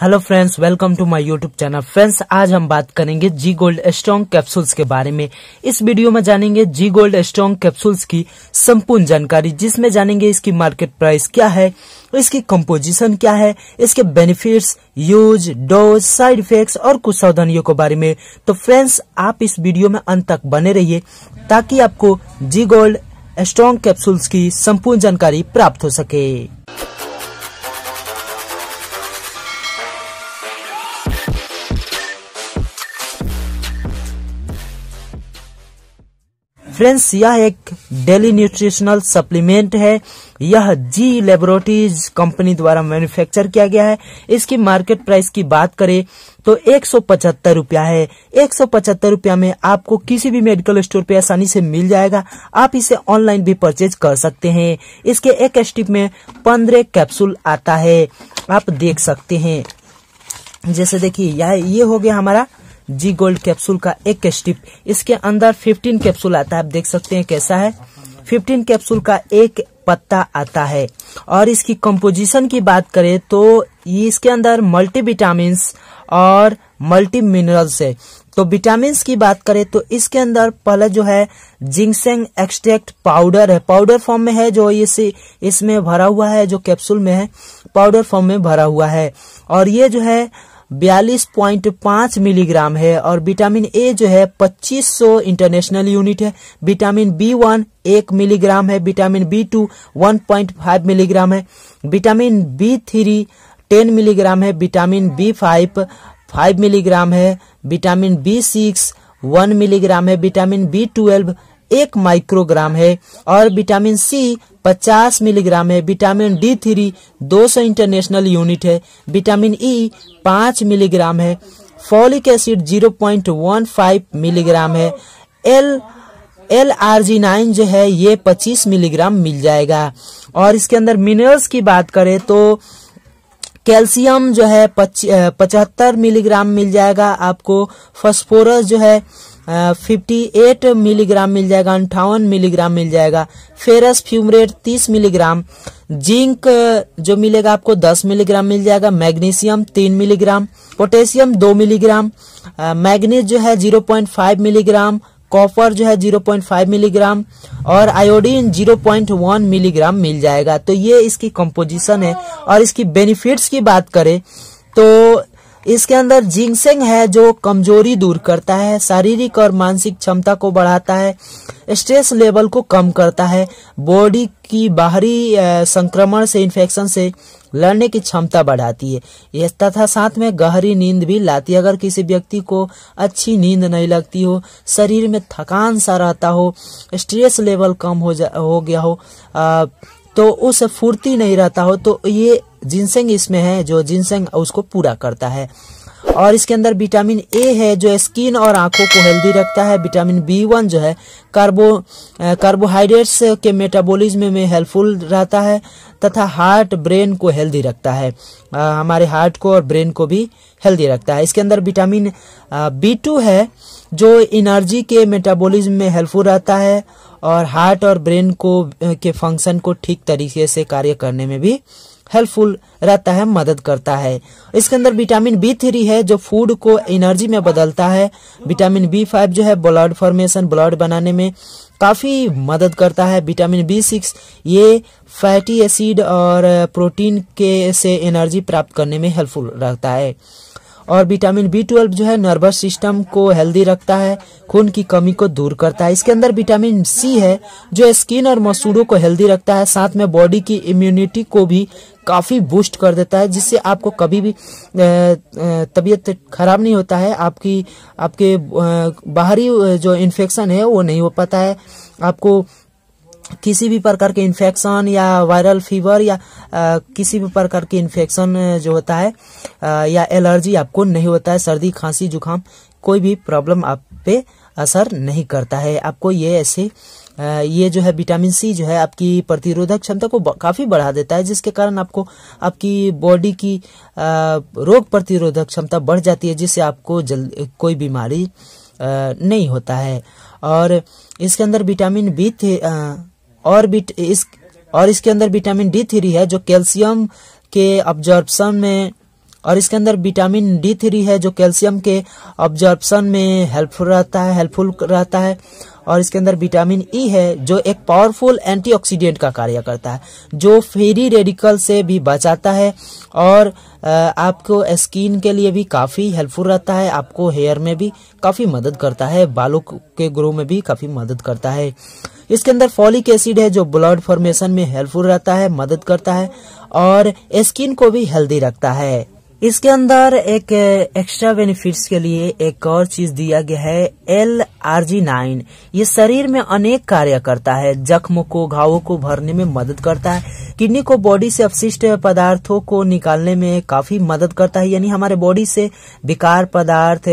hello friends welcome to my YouTube channel friends आज हम बात करेंगे जी गोल्ड स्ट्रॉन्ग कैप्सूल्स के बारे में इस वीडियो में जानेंगे जी गोल्ड स्ट्रॉन्ग कैप्सूल्स की संपूर्ण जानकारी जिसमें जानेंगे इसकी मार्केट प्राइस क्या है इसकी कंपोजिशन क्या है इसके benefits use dose side effect और कुछ सावधानियों के बारे में तो फ्रेंड्स आप इस वीडियो में अंत तक बने रहिए ताकि आपको जी गोल्ड स्ट्रॉन्ग कैप्सूल्स की संपूर्ण जानकारी प्राप्त हो सके फ्रेंड्स यह एक डेली न्यूट्रिशनल सप्लीमेंट है यह जी लेबोरेटरीज कंपनी द्वारा मैन्युफैक्चर किया गया है इसकी मार्केट प्राइस की बात करें तो एक रुपया है एक रुपया में आपको किसी भी मेडिकल स्टोर पे आसानी से मिल जाएगा आप इसे ऑनलाइन भी परचेज कर सकते हैं इसके एक स्टिप में पंद्रह कैप्सूल आता है आप देख सकते हैं जैसे देखिए यह ये हो गया हमारा जी गोल्ड कैप्सूल का एक स्टिप इसके अंदर 15 कैप्सूल आता है आप देख सकते हैं कैसा है 15 कैप्सूल का एक पत्ता आता है और इसकी कंपोजिशन की बात करें तो इसके अंदर मल्टी विटामिन और मल्टी मिनरल्स है तो विटामिन की बात करें तो इसके अंदर पहले जो है जिंगसेंग एक्सट्रैक्ट पाउडर है पाउडर फॉर्म में है जो इस इसमें भरा हुआ है जो कैप्सूल में है पाउडर फॉर्म में भरा हुआ है और ये जो है बयालीस पॉइंट पांच मिलीग्राम है और विटामिन ए जो है 2500 इंटरनेशनल यूनिट है विटामिन बी वन एक मिलीग्राम है vitamin B two one point five milligram है vitamin B three ten milligram है vitamin B five five milligram है vitamin B six one milligram है विटामिन बी ट्वेल्व एक microgram है और विटामिन सी 50 मिलीग्राम है विटामिन डी थ्री दो international unit है विटामिन ई e 5 मिलीग्राम है फॉलिक एसिड 0.15 मिलीग्राम है L L R G nine जो है ये 25 मिलीग्राम मिल जाएगा और इसके अंदर मिनरल्स की बात करें तो कैल्शियम जो है पचहत्तर मिलीग्राम मिल जाएगा आपको फॉस्फोरस जो है फिफ्टी एट मिलीग्राम मिल जाएगा अंठावन मिलीग्राम मिल जाएगा फेरस फ्यूमरेट तीस मिलीग्राम जिंक जो मिलेगा आपको दस मिलीग्राम मिल जाएगा मैग्नीशियम तीन मिलीग्राम पोटेशियम दो मिलीग्राम मैग्नीज जो है zero point five milligram copper जो है 0.5 मिलीग्राम और आयोडीन 0.1 मिलीग्राम मिल जाएगा तो ये इसकी कंपोजिशन है और इसकी बेनिफिट्स की बात करें तो इसके अंदर जिंगसेंग है जो कमजोरी दूर करता है शारीरिक और मानसिक क्षमता को बढ़ाता है स्ट्रेस लेवल को कम करता है बॉडी की बाहरी संक्रमण से इन्फेक्शन से लड़ने की क्षमता बढ़ाती है यह तथा साथ में गहरी नींद भी लाती है अगर किसी व्यक्ति को अच्छी नींद नहीं लगती हो शरीर में थकान सा रहता हो स्ट्रेस लेवल कम हो जा हो गया हो आ, तो उसे फुर्ती नहीं रहता हो तो ये जिनसेंग इसमें है जो जिनसेंग उसको पूरा करता है और इसके अंदर विटामिन ए है जो स्किन और आंखों को हेल्दी रखता है विटामिन बी वन जो है कार्बो कार्बोहाइड्रेट्स के मेटाबॉलिज्म में हेल्पफुल रहता है तथा हार्ट ब्रेन को हेल्दी रखता है आ, हमारे हार्ट को और ब्रेन को भी हेल्दी रखता है इसके अंदर विटामिन बी टू है जो एनर्जी के मेटाबॉलिज्म में हेल्पफुल रहता है और हार्ट और ब्रेन को के फंक्शन को ठीक तरीके से कार्य करने में भी हेल्पफुल रहता है मदद करता है इसके अंदर विटामिन बी थ्री है जो फूड को एनर्जी में बदलता है विटामिन बी फाइव जो है ब्लड फॉर्मेशन ब्लड बनाने में काफ़ी मदद करता है विटामिन बी सिक्स ये फैटी एसिड और प्रोटीन के से एनर्जी प्राप्त करने में हेल्पफुल रहता है और विटामिन बी ट्वेल्व जो है नर्वस सिस्टम को हेल्दी रखता है खून की कमी को दूर करता है इसके अंदर विटामिन सी है जो स्किन और मसूड़ों को हेल्दी रखता है साथ में बॉडी की इम्यूनिटी को भी काफ़ी बूस्ट कर देता है जिससे आपको कभी भी तबीयत खराब नहीं होता है आपकी आपके बाहरी जो इन्फेक्शन है वो नहीं हो पाता है आपको किसी भी प्रकार के इन्फेक्शन या वायरल फीवर या आ, किसी भी प्रकार के इन्फेक्शन जो होता है आ, या एलर्जी आपको नहीं होता है सर्दी खांसी जुकाम कोई भी प्रॉब्लम आप पे असर नहीं करता है आपको ये ऐसे ये जो है विटामिन सी जो है आपकी प्रतिरोधक क्षमता को काफ़ी बढ़ा देता है जिसके कारण आपको आपकी बॉडी की रोग प्रतिरोधक क्षमता बढ़ जाती है जिससे आपको जल्द कोई बीमारी नहीं होता है और इसके अंदर विटामिन बी थे और भी इस और इसके अंदर विटामिन डी थ्री है जो कैल्शियम के ऑब्जॉर्बशन में और इसके अंदर विटामिन डी थ्री है जो कैल्शियम के ऑब्जर्प्शन में हेल्पफुल रहता है हेल्पफुल रहता है और इसके अंदर विटामिन ई e है जो एक पावरफुल एंटीऑक्सीडेंट का कार्य करता है जो फेरी रेडिकल से भी बचाता है और आपको स्किन के लिए भी काफ़ी हेल्पफुल रहता है आपको हेयर में भी काफ़ी मदद करता है बालों के ग्रो में भी काफ़ी मदद करता है इसके अंदर फॉलिक एसिड है जो ब्लड फॉर्मेशन में हेल्पफुल रहता है मदद करता है और स्किन को भी हेल्दी रखता है इसके अंदर एक एक्स्ट्रा बेनिफिट्स के लिए एक और चीज दिया गया है एल आर जी नाइन ये शरीर में अनेक कार्य करता है जख्म को घावों को भरने में मदद करता है किडनी को बॉडी से अपशिष्ट पदार्थों को निकालने में काफी मदद करता है यानी हमारे बॉडी से बेकार पदार्थ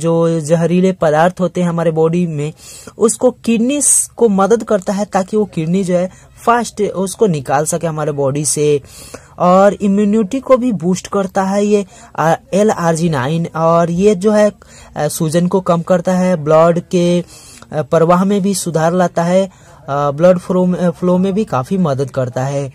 जो जहरीले पदार्थ होते हैं हमारे बॉडी में उसको किडनी को मदद करता है ताकि वो किडनी जो है फास्ट उसको निकाल सके हमारे बॉडी से और इम्यूनिटी को भी बूस्ट करता है ये एल जी नाइन और ये जो है सूजन को कम करता है ब्लड के प्रवाह में भी सुधार लाता है ब्लड फ्लो फ्लो में भी काफ़ी मदद करता है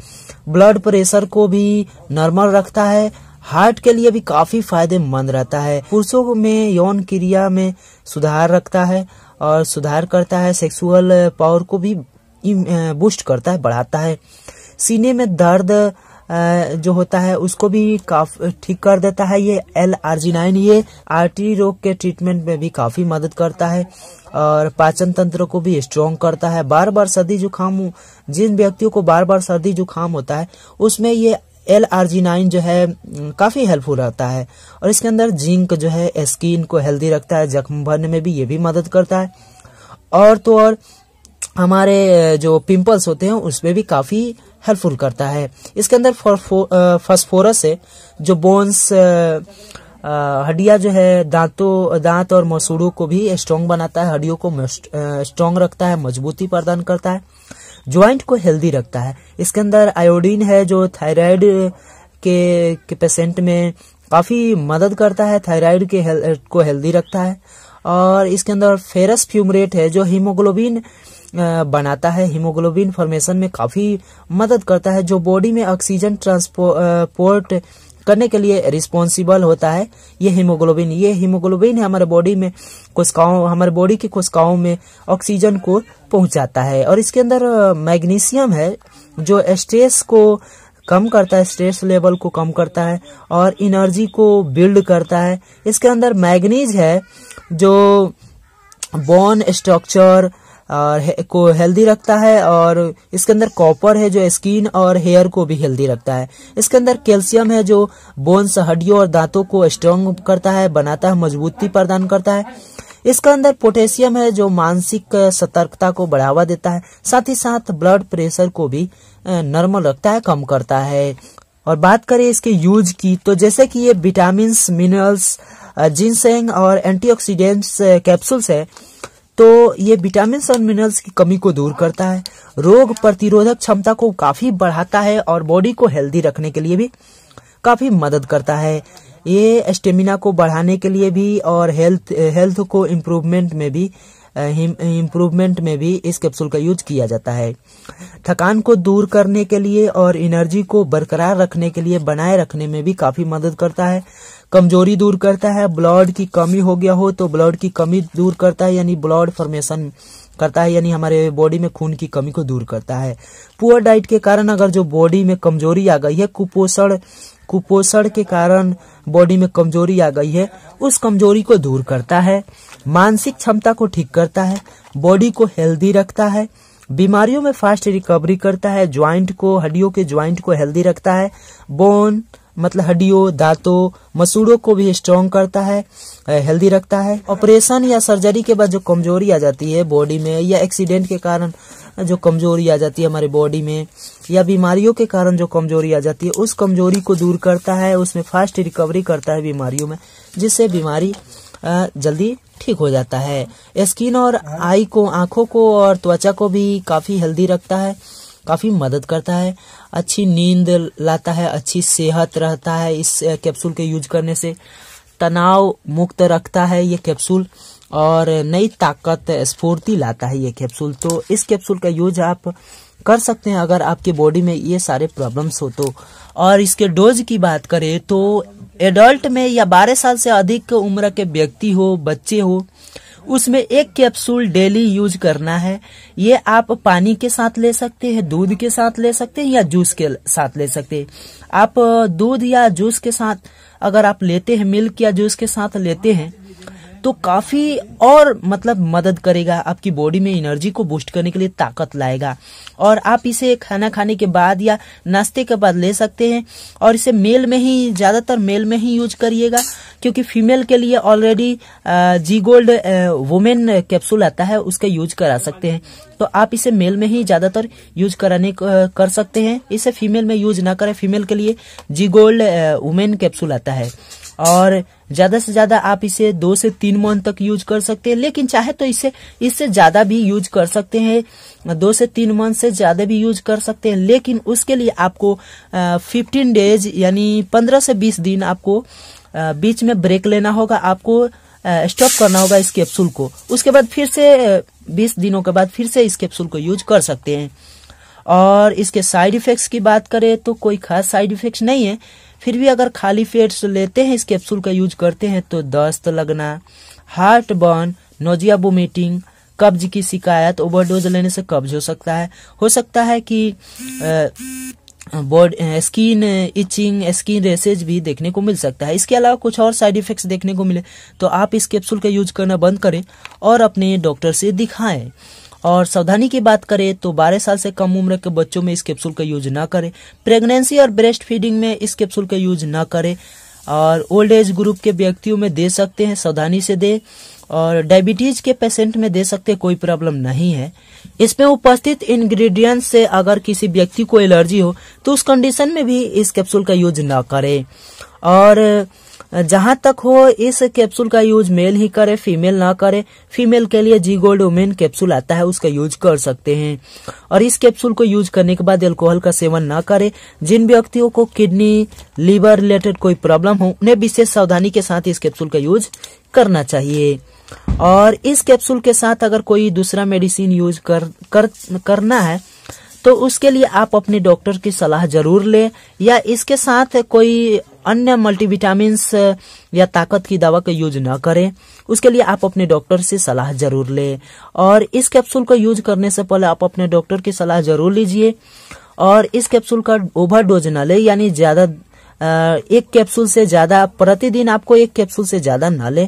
ब्लड प्रेशर को भी नॉर्मल रखता है हार्ट के लिए भी काफी फायदेमंद रहता है पुरुषों में यौन क्रिया में सुधार रखता है और सुधार करता है सेक्सुअल पावर को भी बूस्ट करता है बढ़ाता है सीने में दर्द जो होता है उसको भी काफी ठीक कर देता है ये एल आर्जिनाइन ये आर्टरी रोग के ट्रीटमेंट में भी काफी मदद करता है और पाचन तंत्र को भी स्ट्रॉन्ग करता है बार बार सर्दी जुकाम जिन व्यक्तियों को बार बार सर्दी जुकाम होता है उसमें ये एल आर जी नाइन जो है काफ़ी हेल्पफुल रहता है और इसके अंदर जिंक जो है स्किन को हेल्दी रखता है जख्म भरने में भी ये भी मदद करता है और तो और हमारे जो पिंपल्स होते हैं उसमें भी काफ़ी हेल्पफुल करता है इसके अंदर फॉस्फोरस है जो बोन्स हड्डियाँ जो है दांतों दांत और मसूड़ों को भी स्ट्रॉन्ग बनाता है हड्डियों को स्ट्रॉन्ग रखता है मजबूती प्रदान करता है ज्वाइंट को हेल्दी रखता है इसके अंदर आयोडीन है जो थायराइड के, के पेशेंट में काफ़ी मदद करता है थायराइड के हेल, को हेल्दी रखता है और इसके अंदर फेरस फ्यूमरेट है जो हीमोग्लोबिन बनाता है हीमोग्लोबिन फॉर्मेशन में काफ़ी मदद करता है जो बॉडी में ऑक्सीजन ट्रांसपोर्ट करने के लिए रिस्पॉन्सिबल होता है ये हीमोग्लोबिन ये हीमोग्लोबिन हमारे बॉडी में कोशिकाओं हमारे बॉडी की कोशिकाओं में ऑक्सीजन को पहुंचाता है और इसके अंदर मैग्नीशियम है जो स्ट्रेस को कम करता है स्ट्रेस लेवल को कम करता है और इनर्जी को बिल्ड करता है इसके अंदर मैग्नीज है जो बोन स्ट्रक्चर और को हेल्दी रखता है और इसके अंदर कॉपर है जो स्किन और हेयर को भी हेल्दी रखता है इसके अंदर कैल्शियम है जो बोन्स हड्डियों और दांतों को स्ट्रांग करता है बनाता है मजबूती प्रदान करता है इसके अंदर पोटेशियम है जो मानसिक सतर्कता को बढ़ावा देता है साथ ही साथ ब्लड प्रेशर को भी नॉर्मल रखता है कम करता है और बात करें इसके यूज की तो जैसे कि ये विटामिन मिनरल्स जिनसेंग और एंटीऑक्सीडेंट्स कैप्सूल्स है तो ये विटामिन और मिनरल्स की कमी को दूर करता है रोग प्रतिरोधक क्षमता को काफी बढ़ाता है और बॉडी को हेल्दी रखने के लिए भी काफी मदद करता है ये स्टेमिना को बढ़ाने के लिए भी और हेल्थ हेल्थ को इम्प्रूवमेंट में भी इम्प्रूवमेंट में भी इस कैप्सूल का यूज किया जाता है थकान को दूर करने के लिए और एनर्जी को बरकरार रखने के लिए बनाए रखने में भी काफी मदद करता है कमजोरी दूर करता है ब्लड की कमी हो गया हो तो ब्लड की कमी दूर करता है यानी ब्लड फॉर्मेशन करता है यानी हमारे बॉडी में खून की कमी को दूर करता है पुअर डाइट के कारण अगर जो बॉडी में कमजोरी आ गई है कुपोषण कुपोषण के कारण बॉडी में कमजोरी आ गई है उस कमजोरी को दूर करता है मानसिक क्षमता को ठीक करता है बॉडी को हेल्दी रखता है बीमारियों में फास्ट रिकवरी करता है ज्वाइंट को हड्डियों के ज्वाइंट को हेल्दी रखता है बोन मतलब हड्डियों दांतों मसूड़ों को भी स्ट्रांग करता है हेल्दी रखता है ऑपरेशन या सर्जरी के बाद जो कमजोरी आ जाती है बॉडी में या एक्सीडेंट के कारण जो कमजोरी आ जाती है हमारे बॉडी में या बीमारियों के कारण जो कमजोरी आ जाती है उस कमजोरी को दूर करता है उसमें फास्ट रिकवरी करता है बीमारियों में जिससे बीमारी जल्दी ठीक हो जाता है स्किन और आई को आंखों को और त्वचा को भी काफी हेल्दी रखता है काफ़ी मदद करता है अच्छी नींद लाता है अच्छी सेहत रहता है इस कैप्सूल के यूज करने से तनाव मुक्त रखता है ये कैप्सूल और नई ताकत स्फूर्ति लाता है ये कैप्सूल तो इस कैप्सूल का यूज आप कर सकते हैं अगर आपके बॉडी में ये सारे प्रॉब्लम्स हो तो और इसके डोज की बात करें तो एडल्ट में या बारह साल से अधिक उम्र के व्यक्ति हो बच्चे हो उसमें एक कैप्सूल डेली यूज करना है ये आप पानी के साथ ले सकते हैं दूध के साथ ले सकते हैं या जूस के साथ ले सकते हैं आप दूध या जूस के साथ अगर आप लेते हैं मिल्क या जूस के साथ लेते हैं तो काफी और मतलब मदद करेगा आपकी बॉडी में एनर्जी को बूस्ट करने के लिए ताकत लाएगा और आप इसे खाना खाने के बाद या नाश्ते के बाद ले सकते हैं और इसे मेल में ही ज्यादातर मेल में ही यूज करिएगा क्योंकि फीमेल के लिए already G gold women capsule आता है उसका यूज करा सकते हैं तो आप इसे मेल में ही ज्यादातर यूज कराने कर सकते हैं इसे फीमेल में यूज ना करें फीमेल के लिए जी गोल्ड वुमेन कैप्सूल आता है और ज्यादा से ज्यादा आप इसे दो से तीन मंथ तक यूज कर सकते हैं लेकिन चाहे तो इसे इससे ज्यादा भी यूज कर सकते हैं दो से तीन मंथ से ज्यादा भी यूज कर सकते हैं लेकिन उसके लिए आपको फिफ्टीन डेज यानी पंद्रह से बीस दिन आपको आ, बीच में ब्रेक लेना होगा आपको स्टॉप करना होगा इस कैप्सूल को उसके बाद फिर से बीस दिनों के बाद फिर से इस कैप्सूल को यूज कर सकते हैं और इसके साइड इफेक्ट्स की बात करें तो कोई खास साइड इफेक्ट्स नहीं है फिर भी अगर खाली पेट लेते हैं इस कैप्सूल का यूज करते हैं तो दस्त लगना हार्ट बर्न नोजिया वोमिटिंग कब्ज की शिकायत ओवरडोज लेने से कब्ज हो सकता है हो सकता है कि आ, body skin itching skin rashes भी देखने को मिल सकता है इसके अलावा कुछ और साइड इफेक्ट्स देखने को मिले तो आप इस कैप्सूल का यूज करना बंद करें और अपने डॉक्टर से दिखाएं और सावधानी की बात करें तो 12 साल से कम उम्र के बच्चों में इस कैप्सूल का यूज ना करें प्रेगनेंसी और ब्रेस्ट फीडिंग में इस कैप्सूल का यूज ना करें और ओल्ड एज ग्रुप के व्यक्तियों में दे सकते हैं सावधानी से दे और डायबिटीज के पेशेंट में दे सकते कोई प्रॉब्लम नहीं है इसमें उपस्थित इंग्रेडिएंट्स से अगर किसी व्यक्ति को एलर्जी हो तो उस कंडीशन में भी इस कैप्सूल का यूज ना करें और जहां तक हो इस कैप्सूल का यूज मेल ही करे फीमेल ना करे फीमेल के लिए जी गोल्ड वुमेन कैप्सूल आता है उसका यूज कर सकते हैं और इस कैप्सूल को यूज करने के बाद एल्कोहल का सेवन ना करे जिन व्यक्तियों को किडनी लीवर रिलेटेड कोई प्रॉब्लम हो उन्हें विशेष सावधानी के साथ इस कैप्सूल का यूज करना चाहिए और इस कैप्सूल के साथ अगर कोई दूसरा मेडिसिन यूज कर, कर करना है तो उसके लिए आप अपने डॉक्टर की सलाह जरूर लें या इसके साथ कोई अन्य मल्टीविटामिन या ताकत की दवा का यूज न करें उसके लिए आप अपने डॉक्टर से सलाह जरूर लें और इस कैप्सूल को यूज करने से पहले आप अपने डॉक्टर की सलाह जरूर लीजिए और इस कैप्सूल का ओवर डोज न ले यानी ज्यादा एक कैप्सूल से ज्यादा प्रतिदिन आपको एक कैप्सूल से ज्यादा न ले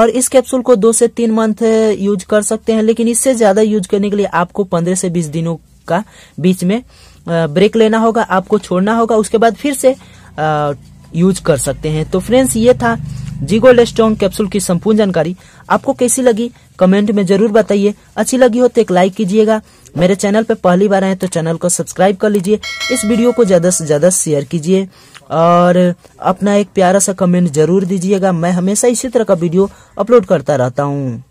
और इस कैप्सूल को दो से तीन मंथ यूज कर सकते हैं लेकिन इससे ज्यादा यूज करने के लिए आपको पंद्रह से बीस दिनों का बीच में ब्रेक लेना होगा आपको छोड़ना होगा उसके बाद फिर से यूज कर सकते हैं तो फ्रेंड्स ये था जीगो स्टोन कैप्सूल की संपूर्ण जानकारी आपको कैसी लगी कमेंट में जरूर बताइए अच्छी लगी हो तो एक लाइक कीजिएगा मेरे चैनल पर पहली बार आए तो चैनल को सब्सक्राइब कर लीजिए इस वीडियो को ज्यादा से ज्यादा शेयर कीजिए और अपना एक प्यारा सा कमेंट जरूर दीजिएगा मैं हमेशा इसी तरह का वीडियो अपलोड करता रहता हूँ